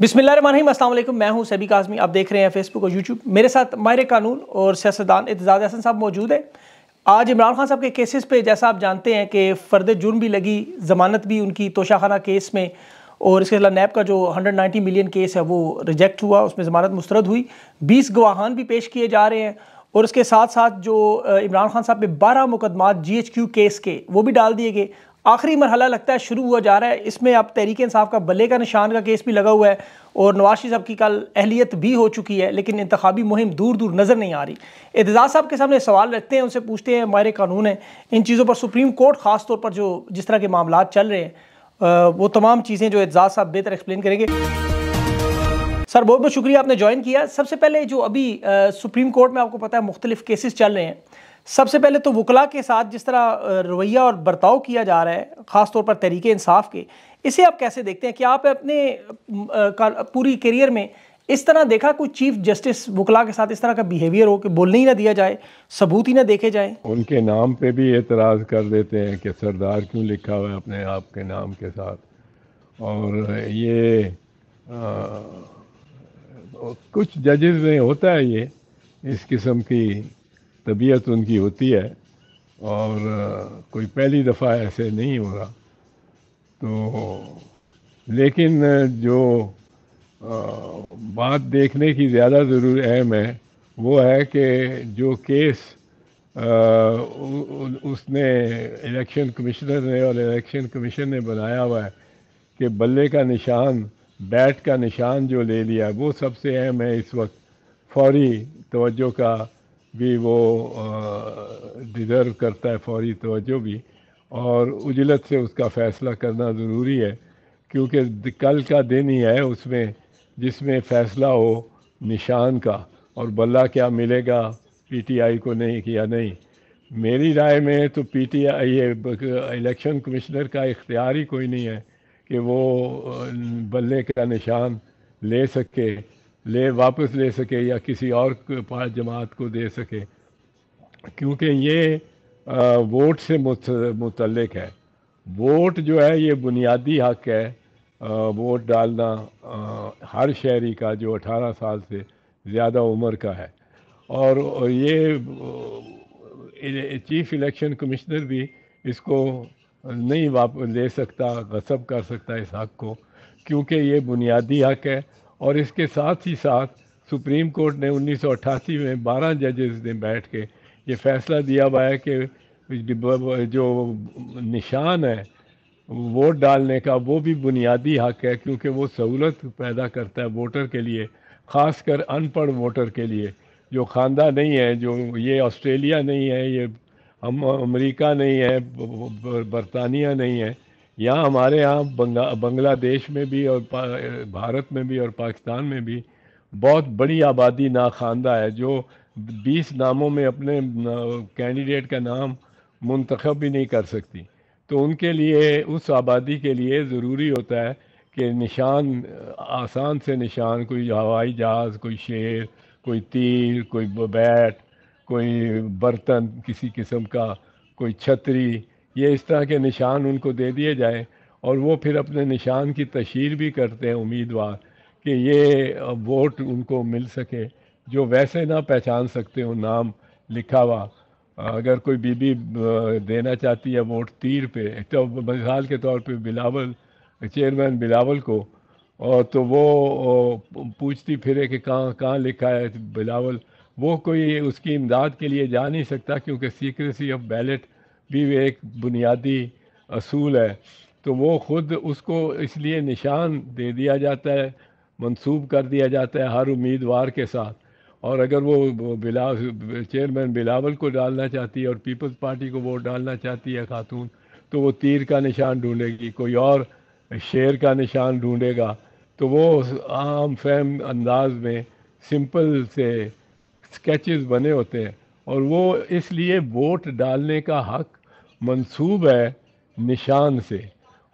बिस्मिल्लाम असलम मैं हूं सभी काजमी आप देख रहे हैं फेसबुक और यूट्यूब मेरे साथ माहिर कानून और सियासतदान एतजाज़ हसन साहब मौजूद है आज इमरान खान साहब के केसेस पे जैसा आप जानते हैं कि फ़र्द जुर्म भी लगी ज़मानत भी उनकी तोशाखाना केस में और इसके अलावा नैब का जो 190 मिलियन केस है वो रिजेक्ट हुआ उसमें ज़मानत मुस्रद हुई बीस गवाहान भी पेश किए जा रहे हैं और उसके साथ साथ जो इमरान खान साहब पे बारह मुकदमा जी एच क्यू केस के वो भी डाल दिए गए आखिरी मरहला लगता है शुरू हुआ जा रहा है इसमें अब तहरीक इंसाफ का बल्ले का निशान का केस भी लगा हुआ है और नवाज शरीफ साहब की कल अहलियत भी हो चुकी है लेकिन इंतबी मुहिम दूर दूर नज़र नहीं आ रही एतजाज़ साहब के सामने सवाल रखते हैं उनसे पूछते हैं हमारे कानून हैं इन चीज़ों पर सुप्रीम कोर्ट ख़ास तौर पर जो जिस तरह के मामला चल रहे हैं वो तमाम चीज़ें जो एतजाज़ साहब बेहतर एक्सप्लेन करेंगे सर बहुत बहुत शुक्रिया आपने ज्वाइन किया सबसे पहले जो अभी सुप्रीम कोर्ट में आपको पता है मुख्तलिफ केसेस चल रहे हैं सबसे पहले तो वकला के साथ जिस तरह रवैया और बर्ताव किया जा रहा है ख़ास तौर पर तहरीक इंसाफ के इसे आप कैसे देखते हैं कि आप अपने पूरी करियर में इस तरह देखा कोई चीफ जस्टिस वकला के साथ इस तरह का बिहेवियर हो कि बोलने ही ना दिया जाए सबूत ही ना देखे जाए उनके नाम पे भी एतराज़ कर देते हैं कि सरदार क्यों लिखा हुआ है अपने आप के नाम के साथ और ये आ, कुछ जजेस में होता है ये इस किस्म की तबीयत उनकी होती है और कोई पहली दफ़ा ऐसे नहीं हो रहा तो लेकिन जो बात देखने की ज़्यादा ज़रूर अहम है वो है कि जो केस आ, उसने इलेक्शन कमिश्नर ने और इलेक्शन कमीशन ने बनाया हुआ है कि बल्ले का निशान बैट का निशान जो ले लिया वो सबसे अहम है इस वक्त फौरी तवज्जो का भी वो डिजर्व करता है फौरी तोज्जो भी और उजलत से उसका फ़ैसला करना ज़रूरी है क्योंकि कल का दिन ही है उसमें जिसमें फ़ैसला हो निशान का और बल्ला क्या मिलेगा पीटीआई को नहीं किया नहीं मेरी राय में तो पीटीआई ये इलेक्शन कमिश्नर का इख्तियार ही कोई नहीं है कि वो बल्ले का निशान ले सके ले वापस ले सके या किसी और पास जमात को दे सके क्योंकि ये वोट से मुतलक है वोट जो है ये बुनियादी हक है वोट डालना हर शहरी का जो 18 साल से ज़्यादा उम्र का है और ये चीफ इलेक्शन कमिश्नर भी इसको नहीं वाप ले सकता गसब कर सकता इस हक को क्योंकि ये बुनियादी हक है और इसके साथ ही साथ सुप्रीम कोर्ट ने 1988 में 12 जजेस ने बैठ के ये फैसला दिया हुआ है कि जो निशान है वोट डालने का वो भी बुनियादी हक है क्योंकि वो सहूलत पैदा करता है वोटर के लिए खासकर अनपढ़ वोटर के लिए जो खानदा नहीं है जो ये ऑस्ट्रेलिया नहीं है ये हम अमेरिका नहीं है बरतानिया नहीं है यहाँ हमारे यहाँ बंगा बांग्लादेश में भी और भारत में भी और पाकिस्तान में भी बहुत बड़ी आबादी नाखानदा है जो 20 नामों में अपने कैंडिडेट का नाम मुंतखब भी नहीं कर सकती तो उनके लिए उस आबादी के लिए ज़रूरी होता है कि निशान आसान से निशान कोई हवाई जहाज़ कोई शेर कोई तीर कोई बैट कोई बर्तन किसी किस्म का कोई छतरी ये इस तरह के निशान उनको दे दिए जाएँ और वो फिर अपने निशान की तशहर भी करते हैं उम्मीदवार कि ये वोट उनको मिल सके जो वैसे ना पहचान सकते हो नाम लिखा हुआ अगर कोई बीबी देना चाहती है वोट तीर पे तो मिसाल के तौर पे बिलावल चेयरमैन बिलावल को और तो वो पूछती फिरे कि कहाँ कहाँ लिखा है बिलावल वो कोई उसकी इमदाद के लिए जा नहीं सकता क्योंकि सीक्रेसी ऑफ बैलेट भी एक बुनियादी असूल है तो वो ख़ुद उसको इसलिए निशान दे दिया जाता है मंसूब कर दिया जाता है हर उम्मीदवार के साथ और अगर वो बिला चेयरमैन बिलावल को डालना चाहती है और पीपल्स पार्टी को वोट डालना चाहती है खातून तो वो तीर का निशान ढूंढेगी कोई और शेर का निशान ढूंढेगा तो वो आम फैम अंदाज में सिंपल से स्केचेस बने होते हैं और वो इसलिए वोट डालने का हक मंसूब है निशान से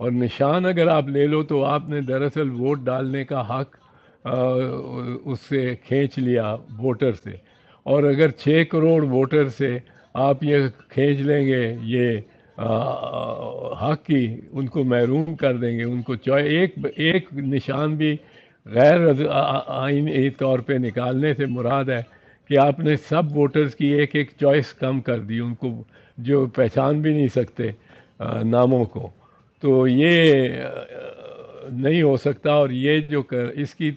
और निशान अगर आप ले लो तो आपने दरअसल वोट डालने का हक उससे खींच लिया वोटर से और अगर छः करोड़ वोटर से आप ये खींच लेंगे ये हक की उनको महरूम कर देंगे उनको चाहे एक एक निशान भी गैर आइनी तौर पे निकालने से मुराद है कि आपने सब वोटर्स की एक एक चॉइस कम कर दी उनको जो पहचान भी नहीं सकते नामों को तो ये नहीं हो सकता और ये जो कर इसकी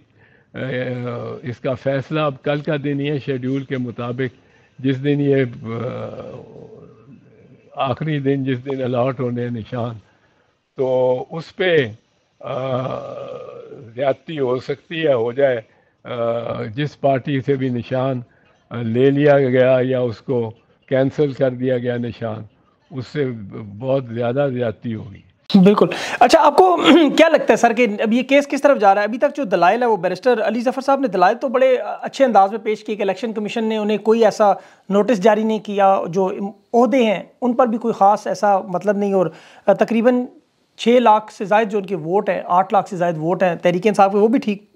इसका फैसला अब कल का दिन ही है शेड्यूल के मुताबिक जिस दिन ये आखिरी दिन जिस दिन अलाट होने निशान तो उस पर ज्यादती हो सकती है हो जाए जिस पार्टी से भी निशान ले लिया गया या उसको कैंसिल कर दिया गया निशान उससे बहुत ज़्यादा ज्यादती होगी बिल्कुल अच्छा आपको क्या लगता है सर कि अब ये केस किस तरफ जा रहा है अभी तक जो दलाइल है वो बैरिस्टर अली जफर साहब ने दलाइल तो बड़े अच्छे अंदाज में पेश किए कि इलेक्शन कमीशन ने उन्हें कोई ऐसा नोटिस जारी नहीं किया जो अहदे हैं उन पर भी कोई ख़ास ऐसा मतलब नहीं और तकरीबन छः लाख से जायद जो उनके वोट हैं आठ लाख से जायद वोट हैं तहरीक इंसाफ के वो भी ठीक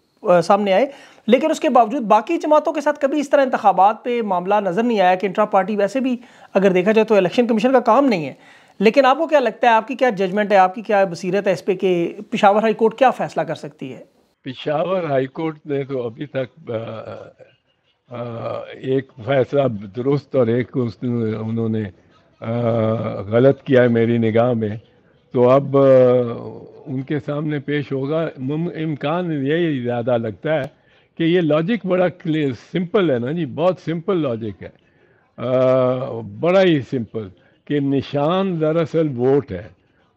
सामने आए लेकिन उसके बावजूद बाकी जमातों के साथ कभी इस तरह इंतबात पर मामला नज़र नहीं आया कि इंट्रा पार्टी वैसे भी अगर देखा जाए तो इलेक्शन कमीशन का काम नहीं है लेकिन आपको क्या लगता है आपकी क्या जजमेंट है आपकी क्या बसीरत है इस पे कि पिशावर हाई कोर्ट क्या फैसला कर सकती है पिशावर हाई कोर्ट ने तो अभी तक आ, आ, एक फैसला दुरुस्त और एक उन्होंने गलत किया है मेरी निगाह में तो अब उनके सामने पेश होगा इम्कान यही ज़्यादा लगता है कि ये लॉजिक बड़ा क्लियर सिंपल है ना जी बहुत सिंपल लॉजिक है आ, बड़ा ही सिंपल कि निशान दरअसल वोट है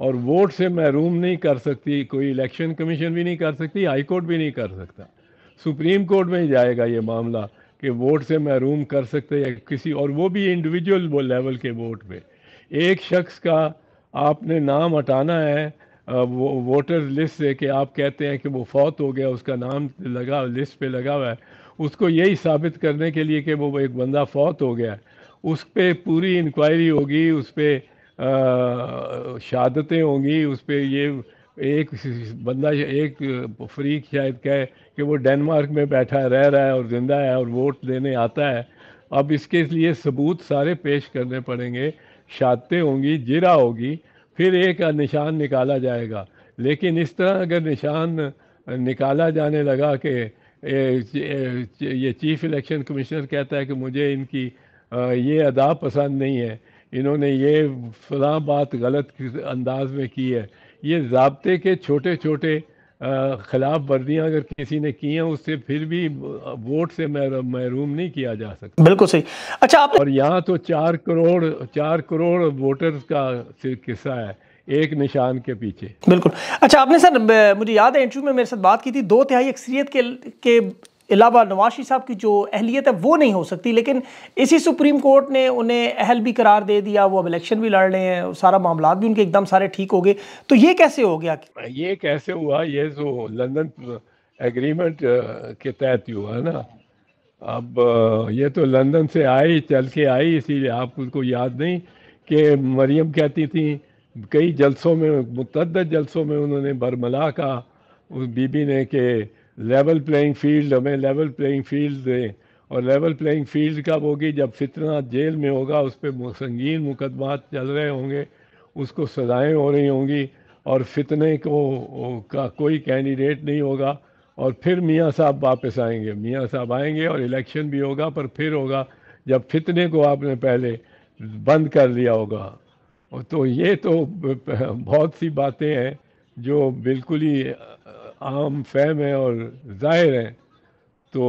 और वोट से महरूम नहीं कर सकती कोई इलेक्शन कमीशन भी नहीं कर सकती हाई कोर्ट भी नहीं कर सकता सुप्रीम कोर्ट में ही जाएगा ये मामला कि वोट से महरूम कर सकते या किसी और वो भी इंडिविजुअल वो लेवल के वोट पे एक शख्स का आपने नाम हटाना है वो वोटर लिस्ट से कि आप कहते हैं कि वो फौत हो गया उसका नाम लगा लिस्ट पे लगा हुआ है उसको यही साबित करने के लिए कि वो एक बंदा फौत हो गया उस पर पूरी इंक्वायरी होगी उस पर शहादतें होंगी उस पर ये एक बंदा एक फरीक शायद कहे कि वो डेनमार्क में बैठा है रह रहा है और ज़िंदा है और वोट देने आता है अब इसके लिए सबूत सारे पेश करने पड़ेंगे शादतें होंगी जिरा होगी फिर एक निशान निकाला जाएगा लेकिन इस तरह अगर निशान निकाला जाने लगा कि ये चीफ इलेक्शन कमिश्नर कहता है कि मुझे इनकी ये अदा पसंद नहीं है इन्होंने ये फला बात गलत अंदाज में की है ये जबते के छोटे छोटे खिलाफ वर्जियाँ अगर किसी ने की हैं उससे फिर भी वोट से महरूम नहीं किया जा सकता बिल्कुल सही अच्छा आप और यहाँ तो चार करोड़ चार करोड़ वोटर्स का सिर्फ किस्सा है एक निशान के पीछे बिल्कुल अच्छा आपने सर मुझे याद है इंटरव्यू में मेरे साथ बात की थी दो तिहाई अक्सरियत के के अलावा नवाशी साहब की जो अहलियत है वो नहीं हो सकती लेकिन इसी सुप्रीम कोर्ट ने उन्हें अहल भी करार दे दिया वो अब इलेक्शन भी लड़ रहे हैं सारा मामला भी उनके एकदम सारे ठीक हो गए तो ये कैसे हो गया ये कैसे हुआ ये जो लंदन एग्रीमेंट के तहत ही हुआ ना अब ये तो लंदन से आई चल के आई इसीलिए आप उसको याद नहीं कि मरियम कहती थी कई जलसों में मुतद जलसों में उन्होंने बरमला का उस बीबी ने के लेवल प्लेइंग फील्ड हमें लेवल प्लेइंग फील्ड दे और लेवल प्लेइंग फील्ड कब होगी जब फितना जेल में होगा उस पर संगीन मुकदमा चल रहे होंगे उसको सजाएं हो रही होंगी और फितने को का कोई कैंडिडेट नहीं होगा और फिर मियाँ साहब वापस आएंगे मियाँ साहब आएंगे और इलेक्शन भी होगा पर फिर होगा जब फितने को आपने पहले बंद कर लिया होगा तो ये तो बहुत सी बातें हैं जो बिल्कुल ही आम फहम है और जाहिर है तो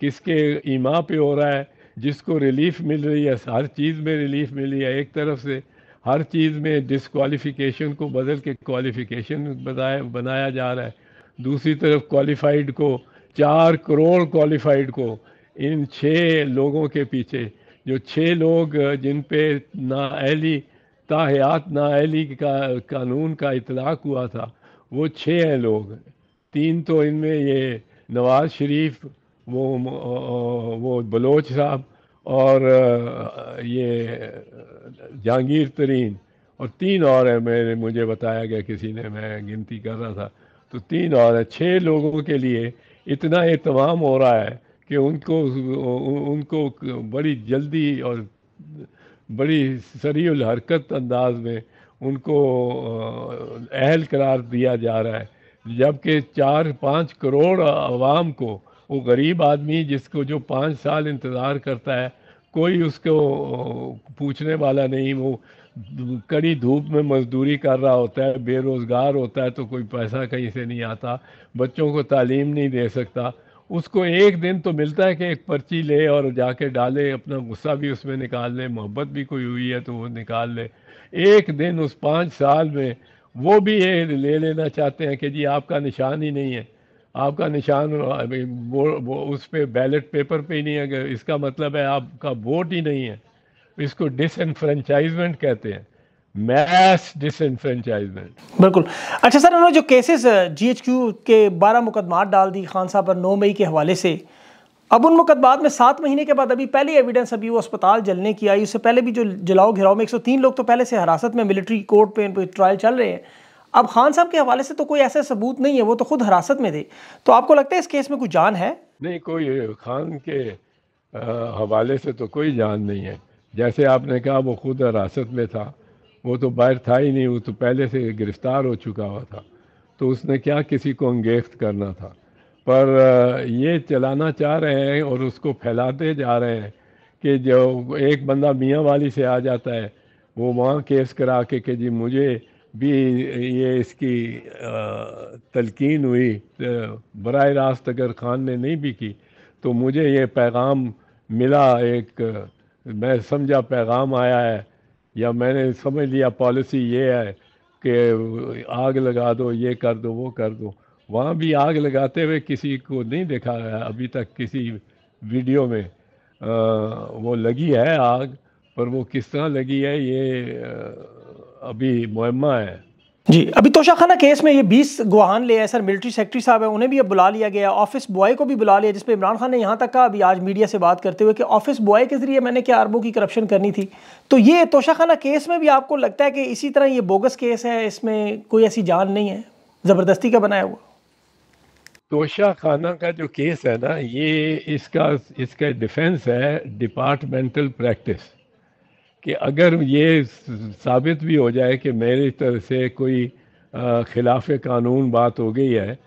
किसके ईमा पे हो रहा है जिसको रिलीफ मिल रही है हर चीज़ में रिलीफ मिली है एक तरफ से हर चीज़ में डिसक्वालिफिकेशन को बदल के क्वालिफिकेशन बताया बनाया जा रहा है दूसरी तरफ क्वालिफाइड को चार करोड़ क्वालिफाइड को इन छः लोगों के पीछे जो छः लोग जिन पे अहली ताहयात अहली का कानून का इतलाक़ हुआ था वो छः हैं लोग तीन तो इनमें ये नवाज शरीफ वो वो बलोच साहब और ये जहांगीर तरीन और तीन और हैं मेरे मुझे बताया गया किसी ने मैं गिनती कर रहा था तो तीन और हैं छः लोगों के लिए इतना एहतमाम हो रहा है कि उनको उनको बड़ी जल्दी और बड़ी सरील हरकत अंदाज में उनको अहल करार दिया जा रहा है जबकि चार पाँच करोड़ आवाम को वो गरीब आदमी जिसको जो पाँच साल इंतज़ार करता है कोई उसको पूछने वाला नहीं वो कड़ी धूप में मजदूरी कर रहा होता है बेरोज़गार होता है तो कोई पैसा कहीं से नहीं आता बच्चों को तालीम नहीं दे सकता उसको एक दिन तो मिलता है कि एक पर्ची ले और जाके डाले अपना गुस्सा भी उसमें निकाल ले मोहब्बत भी कोई हुई है तो वो निकाल ले एक दिन उस पाँच साल में वो भी ये ले लेना चाहते हैं कि जी आपका निशान ही नहीं है आपका निशान वो, वो उस पर बैलेट पेपर पे ही नहीं है इसका मतलब है आपका वोट ही नहीं है इसको डिसनफ्रेंचाइजमेंट कहते हैं मैस डिसनफ्रेंचाइजमेंट बिल्कुल अच्छा सर उन्होंने जो केसेस जीएचक्यू के बारह मुकदमात डाल दी खान साहब पर नौ मई के हवाले से अब उन मुकदमात में सात महीने के बाद अभी पहले एविडेंस अभी वो अस्पताल जलने की आई उससे पहले भी जो जलाओ घिराओ में तीन लोग तो पहले से हिरासत में मिलिट्री कोर्ट पर ट्रायल चल रहे हैं अब खान साहब के हवाले से तो कोई ऐसा सबूत नहीं है वो तो खुद हिरासत में थे तो आपको लगता है इस केस में कोई जान है नहीं कोई खान के हवाले से तो कोई जान नहीं है जैसे आपने कहा वो खुद हिरासत में था वो तो बाहर था ही नहीं वो तो पहले से गिरफ्तार हो चुका हुआ था तो उसने क्या किसी को अंगेख्त करना था पर ये चलाना चाह रहे हैं और उसको फैलाते जा रहे हैं कि जो एक बंदा मियाँ वाली से आ जाता है वो वहाँ केस करा के कि जी मुझे भी ये इसकी तलकीन हुई बर रास्त अगर खान ने नहीं भी की तो मुझे ये पैगाम मिला एक मैं समझा पैगाम आया है या मैंने समझ लिया पॉलिसी ये है कि आग लगा दो ये कर दो वो कर दो वहाँ भी आग लगाते हुए किसी को नहीं देखा है अभी तक किसी वीडियो में आ, वो लगी है आग पर वो किस तरह लगी है ये अभी मुहम्मा है जी अभी तोशाखाना केस में ये 20 गुहान ले हैं सर मिलिट्री सेक्रेटरी साहब हैं उन्हें भी अब बुला लिया गया ऑफिस बॉय को भी बुला लिया जिसपे इमरान खान ने यहाँ तक कहा अभी आज मीडिया से बात करते हुए कि ऑफिस बॉय के जरिए मैंने क्या अरबों की करप्शन करनी थी तो ये तोशाखाना केस में भी आपको लगता है कि इसी तरह ये बोगस केस है इसमें कोई ऐसी जान नहीं है ज़बरदस्ती का बनाया हुआ तोशा खाना का जो केस है ना ये इसका इसका डिफेंस है डिपार्टमेंटल प्रैक्टिस कि अगर ये साबित भी हो जाए कि मेरी तरह से कोई खिलाफ कानून बात हो गई है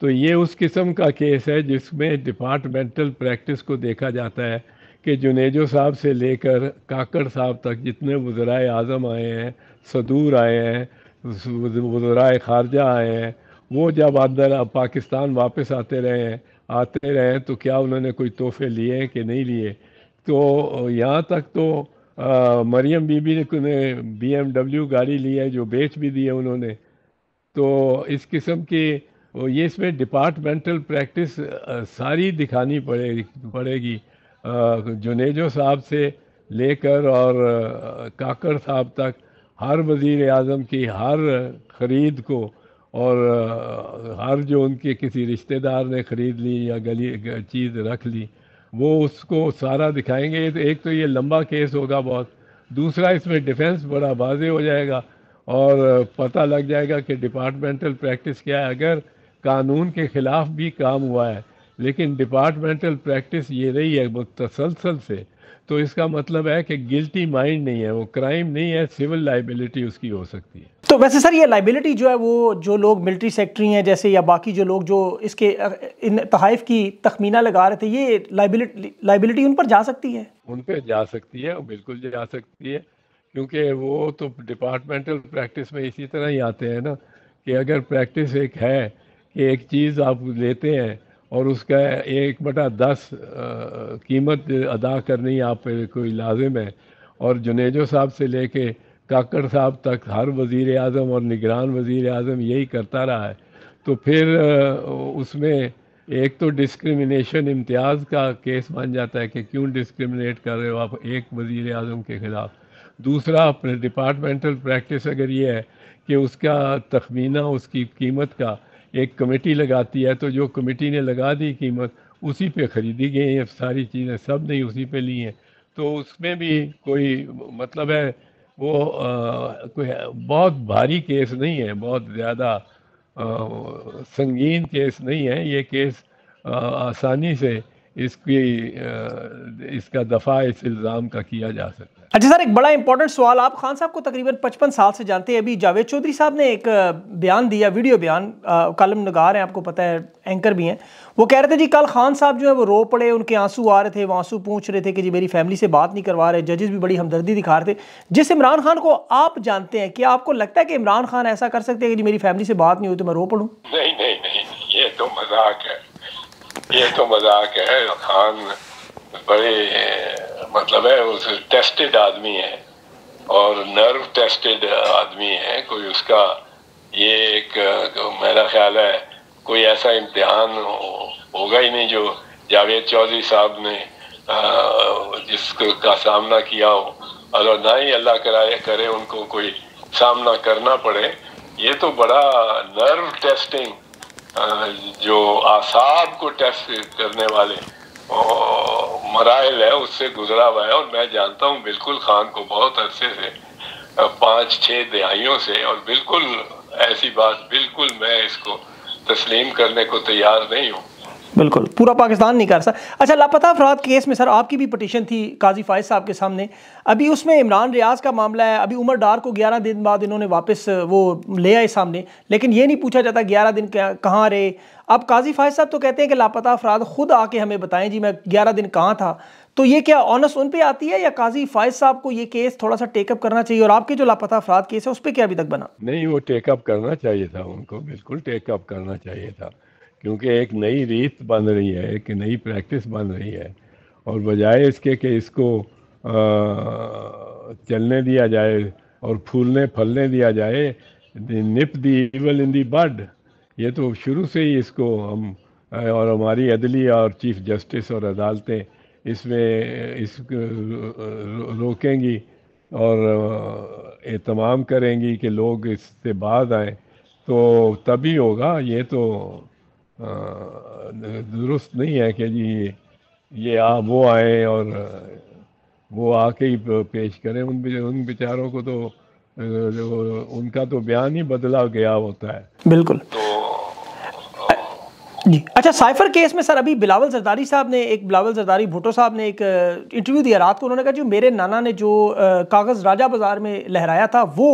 तो ये उस किस्म का केस है जिसमें डिपार्टमेंटल प्रैक्टिस को देखा जाता है कि जुनेजो साहब से लेकर काकड़ साहब तक जितने वज़रा अज़म आए हैं सदूर आए हैं वज़रा खारजा आए हैं वो जब अंदर पाकिस्तान वापस आते रहे हैं आते रहे हैं तो क्या उन्होंने कोई तोहफे लिए हैं कि नहीं लिए तो यहाँ तक तो मरियम बीबी ने बी गाड़ी ली है जो बेच भी दी है उन्होंने तो इस किस्म की ये इसमें डिपार्टमेंटल प्रैक्टिस सारी दिखानी पड़े पड़ेगी जुनेजो साहब से लेकर और काकर साहब तक हर वज़ी अजम की हर ख़रीद को और हर जो उनके किसी रिश्तेदार ने ख़रीद ली या गली चीज़ रख ली वो उसको सारा दिखाएंगे तो एक तो ये लंबा केस होगा बहुत दूसरा इसमें डिफेंस बड़ा वाजे हो जाएगा और पता लग जाएगा कि डिपार्टमेंटल प्रैक्टिस क्या है अगर कानून के ख़िलाफ़ भी काम हुआ है लेकिन डिपार्टमेंटल प्रैक्टिस ये रही है तसलसल से तो इसका मतलब है कि गिल्टी माइंड नहीं है वो क्राइम नहीं है सिविल लाइबिलिटी उसकी हो सकती है तो वैसे सर ये लाइबिलिटी जो है वो जो लोग मिलिट्री सेक्ट्री हैं जैसे या बाकी जो लोग जो इसके इन तहफ़ की तखमीना लगा रहे थे ये लाइबिलिटी लाइबिलिटी उन पर जा सकती है उन पर जा सकती है बिल्कुल जा सकती है क्योंकि वो तो डिपार्टमेंटल प्रैक्टिस में इसी तरह ही आते हैं ना कि अगर प्रैक्टिस एक है कि एक चीज़ आप लेते हैं और उसका एक बटा दस कीमत अदा करनी आप कोई लाजिम है और जुनेजो साहब से लेके काकड़ साहब तक हर वजीर अजम और निगरान वजीर अजम यही करता रहा है तो फिर उसमें एक तो डिस्क्रिमिनेशन इम्तियाज़ का केस बन जाता है कि क्यों डिस्क्रिमिनेट कर रहे हो आप एक वजीर अजम के ख़िलाफ़ दूसरा अपने डिपार्टमेंटल प्रैक्टिस अगर ये है कि उसका तखमीना उसकी कीमत का एक कमेटी लगाती है तो जो कमेटी ने लगा दी कीमत उसी पे ख़रीदी गई है सारी चीज़ें सब नहीं उसी पे ली हैं तो उसमें भी कोई मतलब है वो आ, कोई बहुत भारी केस नहीं है बहुत ज़्यादा संगीन केस नहीं है ये केस आ, आसानी से इसकी इसका दफ़ा इस इल्ज़ाम का किया जा सकता है अच्छा सर एक बड़ा इंपॉर्टेंट सवाल आप खान साहब को तकरीबन पचपन साल से जानते हैं अभी जावेद चौधरी साहब ने एक बयान दिया वीडियो बयान कलम नगार हैं आपको पता है एंकर भी हैं वो कह रहे थे जी कल खान साहब जो है वो रो पड़े उनके आंसू आ रहे थे वो आंसू पूछ रहे थे कि जी मेरी फैमिली से बात नहीं करवा रहे जजेस भी बड़ी हमदर्दी दिखा रहे थे जिस इमरान खान को आप जानते हैं क्या आपको लगता है कि इमरान खान ऐसा कर सकते हैं कि जी मेरी फैमिली से बात नहीं हुई तो मैं रो पड़ूँ नहीं नहीं नहीं ये तो मजाक है ये तो मजाक है खान बड़े मतलब है उस टेस्टेड आदमी है और नर्व टेस्टेड आदमी है कोई उसका ये एक मेरा ख्याल है कोई ऐसा इम्तिहान होगा ही नहीं जो जावेद चौधरी साहब ने जिसका सामना किया हो और ना ही अल्लाह कराए करे उनको कोई सामना करना पड़े ये तो बड़ा नर्व टेस्टिंग जो आसाब को टेस्ट करने वाले मराइल है उससे गुजरा हुआ है और मैं जानता हूँ बिल्कुल खान को बहुत अरसे से पाँच छः दहाइयों से और बिल्कुल ऐसी बात बिल्कुल मैं इसको तस्लीम करने को तैयार नहीं हूँ बिल्कुल पूरा पाकिस्तान नहीं कर सर अच्छा लापता अफराद केस में सर आपकी भी पटिशन थी काजी फायज साहब के सामने अभी उसमें इमरान रियाज का मामला है अभी उमर डार को 11 दिन बाद इन्होंने वापस वो ले आए सामने लेकिन ये नहीं पूछा जाता 11 दिन कहाँ रहे अब काजी फायज साहब तो कहते हैं कि लापता अफराद खुद आके हमें बताएं जी मैं ग्यारह दिन कहाँ था तो ये क्या ऑनस उन पर आती है या काजी फायज साहब को ये केस थोड़ा सा टेकअप करना चाहिए और आपके जो लापता अफराद केस है उस पर क्या अभी तक बना नहीं वो टेकअप करना चाहिए था उनको बिल्कुल टेकअप करना चाहिए था क्योंकि एक नई रीत बन रही है एक नई प्रैक्टिस बन रही है और बजाय इसके कि इसको चलने दिया जाए और फूलने फलने दिया जाए निप दी इवल इन दी बड ये तो शुरू से ही इसको हम और हमारी अदली और चीफ जस्टिस और अदालतें इसमें इस रोकेंगी और तमाम करेंगी कि लोग इससे बाद आए तो तभी होगा ये तो दुरुस्त नहीं है कि जी ये आ वो आए और वो आके ही पेश करें उन उन बेचारों को तो उनका तो बयान ही बदला गया होता है बिल्कुल तो, जी अच्छा साइफर केस में सर अभी बिलावल जरदारी साहब ने एक बिलावल जरदारी भुटो साहब ने एक इंटरव्यू दिया रात को उन्होंने कहा जो मेरे नाना ने जो कागज़ राजा बाज़ार में लहराया था वो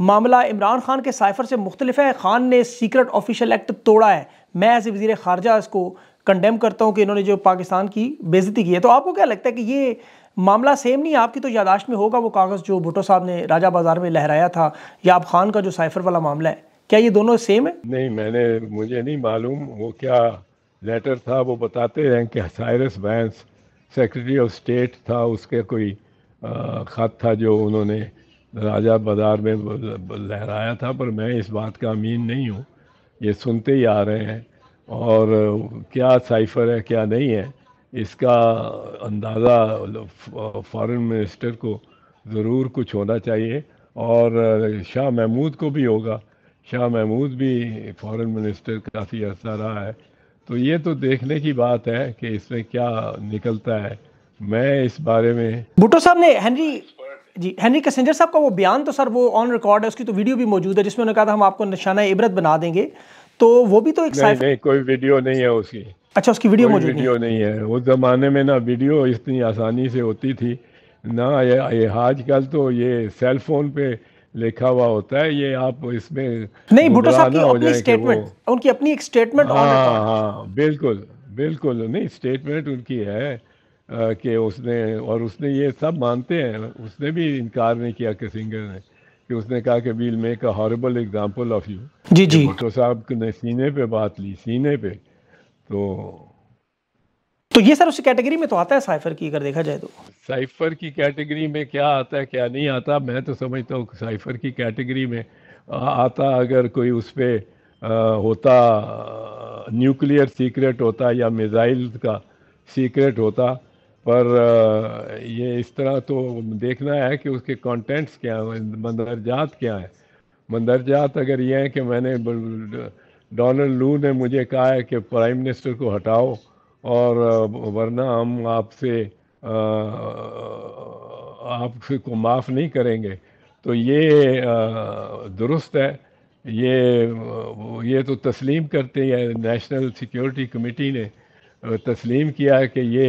मामला इमरान खान के साइफर से मुख्तलिफ है खान ने सीक्रेट ऑफिशियल एक्ट तोड़ा है मैं ऐसे ए वजीर खारजा इसको कंडेम करता हूँ कि इन्होंने जो पाकिस्तान की बेजती की है तो आपको क्या लगता है कि ये मामला सेम नहीं आपकी तो यादाश्त में होगा वो कागज़ जो भुटो साहब ने राजा बाजार में लहराया था या आप खान का जो साइफर वाला मामला है क्या ये दोनों सेम है नहीं मैंने मुझे नहीं मालूम वो क्या लेटर था वो बताते हैं कि Cyrus Vance secretary of state था उसके कोई खत था जो उन्होंने राजा बाजार में लहराया था पर मैं इस बात का अमीन नहीं हूँ ये सुनते ही आ रहे हैं और क्या साइफर है क्या नहीं है इसका अंदाज़ा फॉरेन मिनिस्टर को ज़रूर कुछ होना चाहिए और शाह महमूद को भी होगा शाह महमूद भी फॉरेन मिनिस्टर काफ़ी अर्सा रहा है तो ये तो देखने की बात है कि इसमें क्या निकलता है मैं इस बारे में भुटो साहब ने हेनरी जी हैनरी कसेंजर साहब का वो बयान तो सर वो ऑन रिकॉर्ड है उसकी तो वीडियो भी मौजूद है जिसमें उन्होंने कहा था हम आपको निशाना इबरत बना देंगे तो वो भी तो एक नहीं, नहीं कोई वीडियो नहीं है उसकी अच्छा उसकी वीडियो मौजूद वीडियो नहीं है उस ज़माने में ना वीडियो इतनी आसानी से होती थी ना ये, ये आजकल तो ये सेल फोन पे लिखा हुआ होता है ये आप इसमें नहीं भुटो साहब की अपनी स्टेटमेंट उनकी अपनी एक स्टेटमेंट हाँ हाँ बिल्कुल बिल्कुल नहीं स्टेटमेंट उनकी है कि उसने और उसने ये सब मानते हैं उसने भी इनकार नहीं किया कि सिंगर ने कि उसने कहा कि we'll make a horrible example of you जी जी तो साहब ने सीने पे बात ली सीने पे तो तो ये सर उसी कैटेगरी में तो आता है साइफर की अगर देखा जाए तो साइफर की कैटेगरी में क्या आता है क्या नहीं आता मैं तो समझता हूँ साइफर की कैटेगरी में आता अगर कोई उस पर होता न्यूक्लियर सीक्रेट होता या मिज़ाइल का सीक्रेट होता पर ये इस तरह तो देखना है कि उसके कंटेंट्स क्या हैं मंदरजात क्या है मंदरजात अगर ये हैं कि मैंने डोनाल्ड लू ने मुझे कहा है कि प्राइम मिनिस्टर को हटाओ और वरना हम आपसे आपसे को माफ़ नहीं करेंगे तो ये दुरुस्त है ये ये तो तस्लीम करते हैं नेशनल सिक्योरिटी कमेटी ने तस्लीम किया है कि ये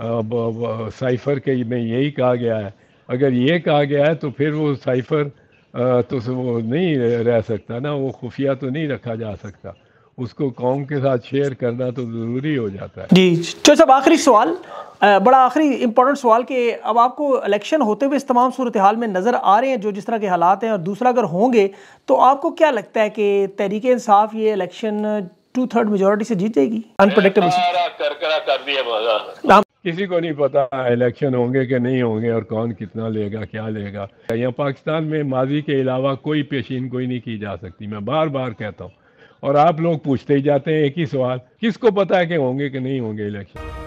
साइफर के में यही कहा गया है अगर ये कहा गया है तो फिर वो साइफर तो वो नहीं रह सकता ना वो खुफिया तो नहीं रखा जा सकता उसको कौम के साथ शेयर करना तो ज़रूरी हो जाता है जी चलो सब आखिरी सवाल बड़ा आखिरी इम्पोर्टेंट सवाल कि अब आपको इलेक्शन होते हुए इस तमाम सूरत हाल में नज़र आ रहे हैं जो जिस तरह के हालात हैं और दूसरा अगर होंगे तो आपको क्या लगता है कि तहरीक इंसाफ ये इलेक्शन टू थर्ड मेजोरिटी से जीतेगी अनप्रडिक्टेबल कर दिया किसी को नहीं पता इलेक्शन होंगे कि नहीं होंगे और कौन कितना लेगा क्या लेगा यहाँ पाकिस्तान में माजी के अलावा कोई पेशीन कोई नहीं की जा सकती मैं बार बार कहता हूँ और आप लोग पूछते ही जाते हैं एक ही सवाल किसको पता है कि होंगे कि नहीं होंगे इलेक्शन